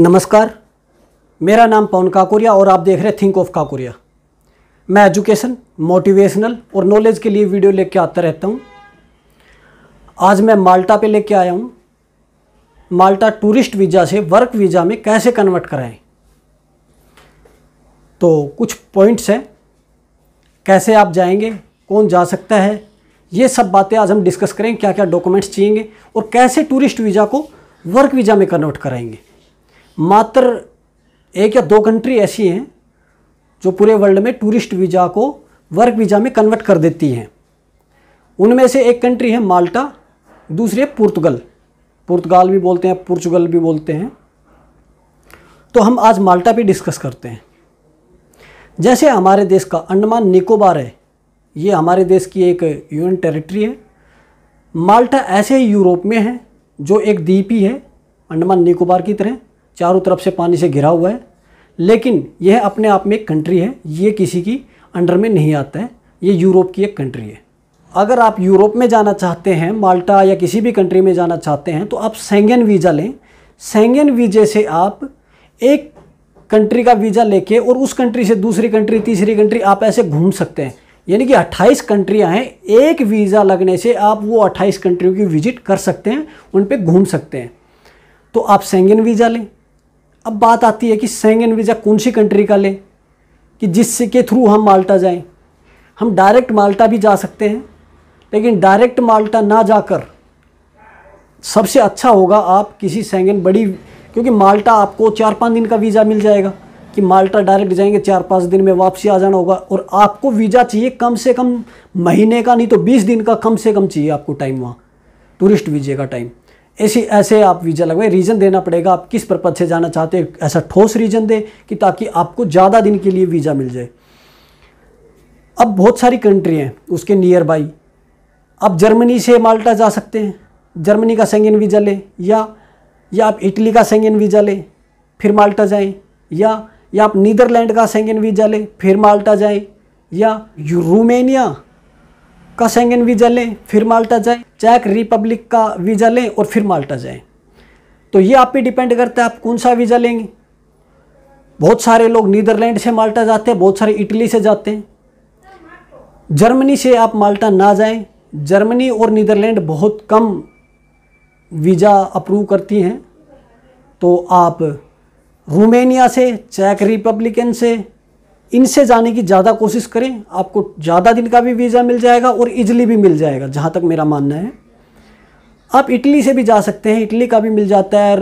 नमस्कार मेरा नाम पवन काकुरिया और आप देख रहे हैं थिंक ऑफ काकुरिया मैं एजुकेशन मोटिवेशनल और नॉलेज के लिए वीडियो लेके आता रहता हूँ आज मैं माल्टा पे लेके आया हूँ माल्टा टूरिस्ट वीज़ा से वर्क वीज़ा में कैसे कन्वर्ट कराएं तो कुछ पॉइंट्स हैं कैसे आप जाएंगे कौन जा सकता है ये सब बातें आज हम डिस्कस करेंगे क्या क्या डॉक्यूमेंट्स चाहिए और कैसे टूरिस्ट वीज़ा को वर्क वीज़ा में कन्वर्ट कराएंगे मात्र एक या दो कंट्री ऐसी हैं जो पूरे वर्ल्ड में टूरिस्ट वीज़ा को वर्क वीज़ा में कन्वर्ट कर देती हैं उनमें से एक कंट्री है माल्टा दूसरी है पुर्तगाल पुर्तगाल भी बोलते हैं पुर्तगाल भी बोलते हैं तो हम आज माल्टा पे डिस्कस करते हैं जैसे हमारे देश का अंडमान निकोबार है ये हमारे देश की एक यूनियन टेरिटरी है माल्टा ऐसे ही यूरोप में है जो एक द्वीप ही है अंडमान निकोबार की तरह चारों तरफ से पानी से घिरा हुआ है लेकिन यह अपने आप में एक कंट्री है ये किसी की अंडर में नहीं आता है ये यूरोप की एक कंट्री है अगर आप यूरोप में जाना चाहते हैं माल्टा या किसी भी कंट्री में जाना चाहते हैं तो आप सेंगेन वीज़ा लें सेंगेन वीज़े से आप एक कंट्री का वीज़ा लेके और उस कंट्री से दूसरी कंट्री तीसरी कंट्री आप ऐसे घूम सकते हैं यानी कि 28 कंट्रियां हैं एक वीज़ा लगने से आप वो 28 कंट्रियों की विजिट कर सकते हैं उन पर घूम सकते हैं तो आप सेंगेन वीज़ा लें अब बात आती है कि सेंगन वीज़ा कौन सी कंट्री का लें कि जिसके थ्रू हम माल्टा जाएं हम डायरेक्ट माल्टा भी जा सकते हैं लेकिन डायरेक्ट माल्टा ना जाकर सबसे अच्छा होगा आप किसी सेंगन बड़ी क्योंकि माल्टा आपको चार पाँच दिन का वीज़ा मिल जाएगा कि माल्टा डायरेक्ट जाएंगे चार पाँच दिन में वापसी आ जाना होगा और आपको वीज़ा चाहिए कम से कम महीने का नहीं तो बीस दिन का कम से कम चाहिए आपको टाइम वहाँ टूरिस्ट वीज़े का टाइम ऐसे ऐसे आप वीज़ा लगवाएं रीज़न देना पड़ेगा आप किस परपज से जाना चाहते हो ऐसा ठोस रीज़न दें कि ताकि आपको ज़्यादा दिन के लिए वीज़ा मिल जाए अब बहुत सारी कंट्री हैं उसके नियर बाई आप जर्मनी से माल्टा जा सकते हैं जर्मनी का सेंगेन वीज़ा लें या या आप इटली का सेंगेन वीज़ा लें फिर माल्टा जाए या या आप नीदरलैंड का सेंगेन वीज़ा लें फिर माल्टा जाए या रोमेनिया का सेंगन वीज़ा लें फिर माल्टा जाएं चेक रिपब्लिक का वीज़ा लें और फिर माल्टा जाएं तो ये आप पे डिपेंड करता है आप कौन सा वीज़ा लेंगे बहुत सारे लोग नीदरलैंड से माल्टा जाते हैं बहुत सारे इटली से जाते हैं जर्मनी से आप माल्टा ना जाएं जर्मनी और नीदरलैंड बहुत कम वीज़ा अप्रूव करती हैं तो आप रोमेनिया से चेक रिपब्लिकन से इनसे जाने की ज़्यादा कोशिश करें आपको ज़्यादा दिन का भी वीज़ा मिल जाएगा और इजली भी मिल जाएगा जहाँ तक मेरा मानना है आप इटली से भी जा सकते हैं इटली का भी मिल जाता है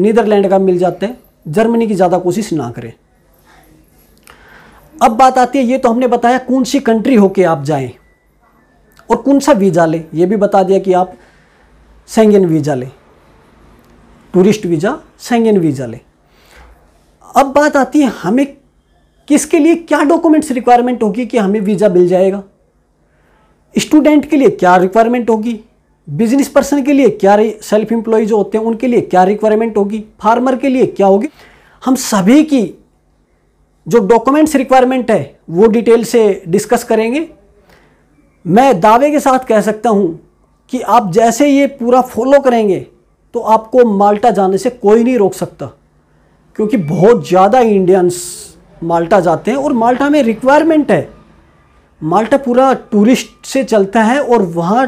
नीदरलैंड का मिल जाता है जर्मनी की ज़्यादा कोशिश ना करें अब बात आती है ये तो हमने बताया कौन सी कंट्री होके आप जाएं और कौन सा वीज़ा लें ये भी बता दिया कि आप सेंगेन वीज़ा लें टूरिस्ट वीज़ा सेंगेन वीज़ा लें अब बात आती है हमें किसके लिए क्या डॉक्यूमेंट्स रिक्वायरमेंट होगी कि हमें वीज़ा मिल जाएगा स्टूडेंट के लिए क्या रिक्वायरमेंट होगी बिजनेस पर्सन के लिए क्या सेल्फ एम्प्लॉय जो होते हैं उनके लिए क्या रिक्वायरमेंट होगी फार्मर के लिए क्या होगी हम सभी की जो डॉक्यूमेंट्स रिक्वायरमेंट है वो डिटेल से डिस्कस करेंगे मैं दावे के साथ कह सकता हूँ कि आप जैसे ये पूरा फॉलो करेंगे तो आपको माल्टा जाने से कोई नहीं रोक सकता क्योंकि बहुत ज़्यादा इंडियंस माल्टा जाते हैं और माल्टा में रिक्वायरमेंट है माल्टा पूरा टूरिस्ट से चलता है और वहाँ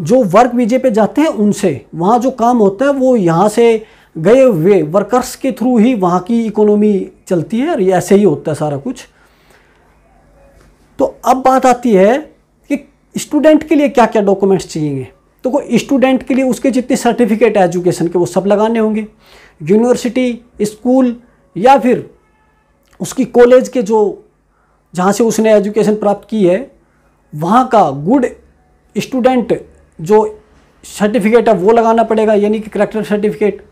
जो वर्क वीजे पे जाते हैं उनसे वहाँ जो काम होता है वो यहाँ से गए हुए वर्कर्स के थ्रू ही वहाँ की इकोनॉमी चलती है और ऐसे ही होता है सारा कुछ तो अब बात आती है कि स्टूडेंट के लिए क्या क्या डॉक्यूमेंट्स चाहिए तो वो स्टूडेंट के लिए उसके जितने सर्टिफिकेट एजुकेशन के वो सब लगाने होंगे यूनिवर्सिटी स्कूल या फिर उसकी कॉलेज के जो जहाँ से उसने एजुकेशन प्राप्त की है वहाँ का गुड स्टूडेंट जो सर्टिफिकेट है वो लगाना पड़ेगा यानी कि करेक्टर सर्टिफिकेट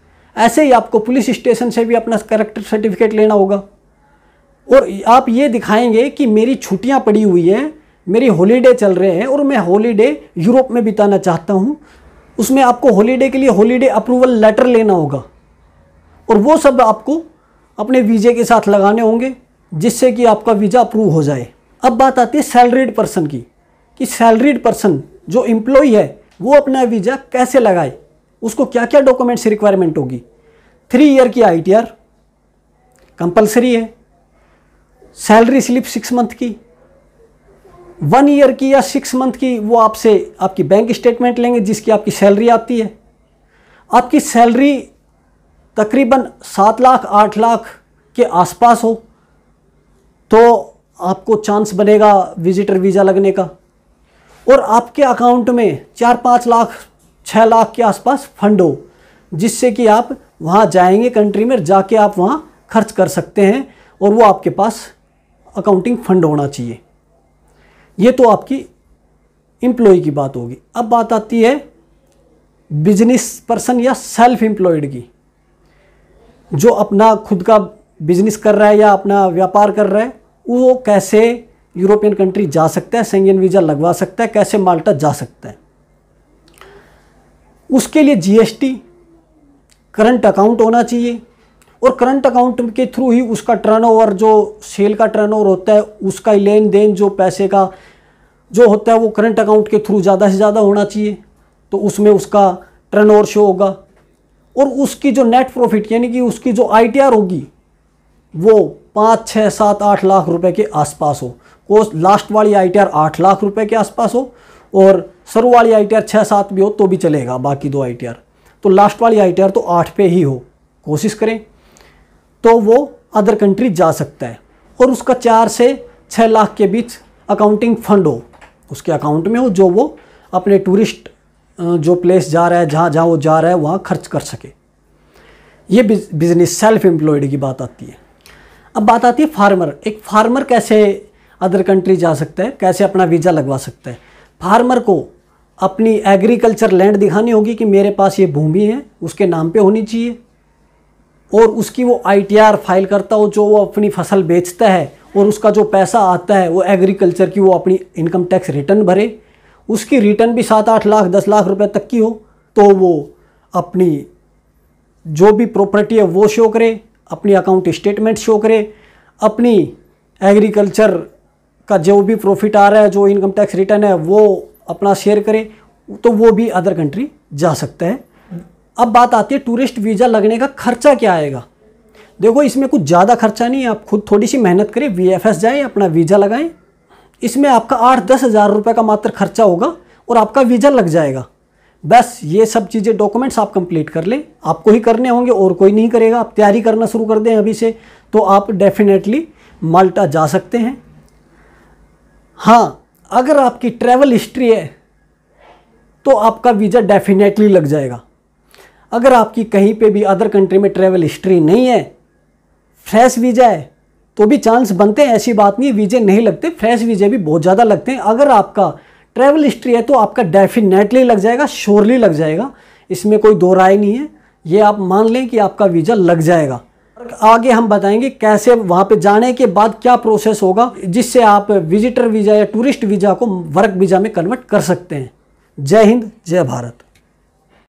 ऐसे ही आपको पुलिस स्टेशन से भी अपना करेक्टर सर्टिफिकेट लेना होगा और आप ये दिखाएंगे कि मेरी छुट्टियाँ पड़ी हुई हैं मेरी हॉलीडे चल रहे हैं और मैं हॉलीडे यूरोप में बिताना चाहता हूँ उसमें आपको हॉलीडे के लिए हॉलीडे अप्रूवल लेटर लेना होगा और वो सब आपको अपने वीज़े के साथ लगाने होंगे जिससे कि आपका वीज़ा अप्रूव हो जाए अब बात आती है सैलरीड पर्सन की कि सैलरीड पर्सन जो एम्प्लॉय है वो अपना वीज़ा कैसे लगाए उसको क्या क्या डॉक्यूमेंट्स रिक्वायरमेंट होगी थ्री ईयर की आई टी आर कंपल्सरी है सैलरी स्लिप सिक्स मंथ की वन ईयर की या सिक्स मंथ की वो आपसे आपकी बैंक स्टेटमेंट लेंगे जिसकी आपकी सैलरी आती है आपकी सैलरी तकरीबन सात लाख आठ लाख के आसपास हो तो आपको चांस बनेगा विजिटर वीज़ा लगने का और आपके अकाउंट में चार पाँच लाख छः लाख के आसपास फंड हो जिससे कि आप वहाँ जाएंगे कंट्री में जाके आप वहाँ खर्च कर सकते हैं और वो आपके पास अकाउंटिंग फंड होना चाहिए ये तो आपकी एम्प्लॉय की बात होगी अब बात आती है बिजनेस पर्सन या सेल्फ एम्प्लॉयड की जो अपना खुद का बिजनेस कर रहा है या अपना व्यापार कर रहा है वो कैसे यूरोपियन कंट्री जा सकता है सेंगन वीज़ा लगवा सकता है कैसे माल्टा जा सकता है उसके लिए जीएसटी करंट अकाउंट होना चाहिए और करंट अकाउंट के थ्रू ही उसका टर्नओवर जो सेल का टर्नओवर होता है उसका लेन देन जो पैसे का जो होता है वो करंट अकाउंट के थ्रू ज़्यादा से ज़्यादा होना चाहिए तो उसमें उसका टर्नओवर शो होगा और उसकी जो नेट प्रॉफिट यानी कि उसकी जो आई होगी वो पाँच छः सात आठ लाख रुपए के आसपास हो कोस लास्ट वाली आईटीआर आठ लाख रुपए के आसपास हो और शुरू वाली आर छः सात भी हो तो भी चलेगा बाकी दो आई तो लास्ट वाली आई तो आठ पे ही हो कोशिश करें तो वो अदर कंट्री जा सकता है और उसका चार से छः लाख के बीच अकाउंटिंग फंड हो उसके अकाउंट में हो जो वो अपने टूरिस्ट जो प्लेस जा रहा है जहाँ जहाँ वो जा रहा है वहाँ खर्च कर सके ये बिजनेस सेल्फ एम्प्लॉयड की बात आती है अब बात आती है फार्मर एक फार्मर कैसे अदर कंट्री जा सकता है कैसे अपना वीज़ा लगवा सकता है फार्मर को अपनी एग्रीकल्चर लैंड दिखानी होगी कि मेरे पास ये भूमि है उसके नाम पे होनी चाहिए और उसकी वो आई फाइल करता हो जो वो अपनी फसल बेचता है और उसका जो पैसा आता है वो एग्रीकल्चर की वो अपनी इनकम टैक्स रिटर्न भरे उसकी रिटर्न भी सात आठ लाख दस लाख रुपए तक की हो तो वो अपनी जो भी प्रॉपर्टी है वो शो करे अपनी अकाउंट स्टेटमेंट शो करे अपनी एग्रीकल्चर का जो भी प्रॉफिट आ रहा है जो इनकम टैक्स रिटर्न है वो अपना शेयर करे तो वो भी अदर कंट्री जा सकता है अब बात आती है टूरिस्ट वीज़ा लगने का खर्चा क्या आएगा देखो इसमें कुछ ज़्यादा खर्चा नहीं है आप खुद थोड़ी सी मेहनत करें वी एफ एस अपना वीज़ा लगाएं इसमें आपका आठ दस हज़ार रुपये का मात्र खर्चा होगा और आपका वीज़ा लग जाएगा बस ये सब चीज़ें डॉक्यूमेंट्स आप कंप्लीट कर लें आपको ही करने होंगे और कोई नहीं करेगा आप तैयारी करना शुरू कर दें अभी से तो आप डेफिनेटली माल्टा जा सकते हैं हाँ अगर आपकी ट्रैवल हिस्ट्री है तो आपका वीज़ा डेफिनेटली लग जाएगा अगर आपकी कहीं पे भी अदर कंट्री में ट्रैवल हिस्ट्री नहीं है फ्रेश वीज़ा है तो भी चांस बनते हैं ऐसी बात नहीं वीज़े नहीं लगते फ्रेश वीज़े भी बहुत ज़्यादा लगते हैं अगर आपका ट्रैवल हिस्ट्री है तो आपका डेफिनेटली लग जाएगा श्योरली लग जाएगा इसमें कोई दो राय नहीं है ये आप मान लें कि आपका वीज़ा लग जाएगा आगे हम बताएंगे कैसे वहाँ पे जाने के बाद क्या प्रोसेस होगा जिससे आप विजिटर वीज़ा या टूरिस्ट वीज़ा को वर्क वीज़ा में कन्वर्ट कर सकते हैं जय हिंद जय भारत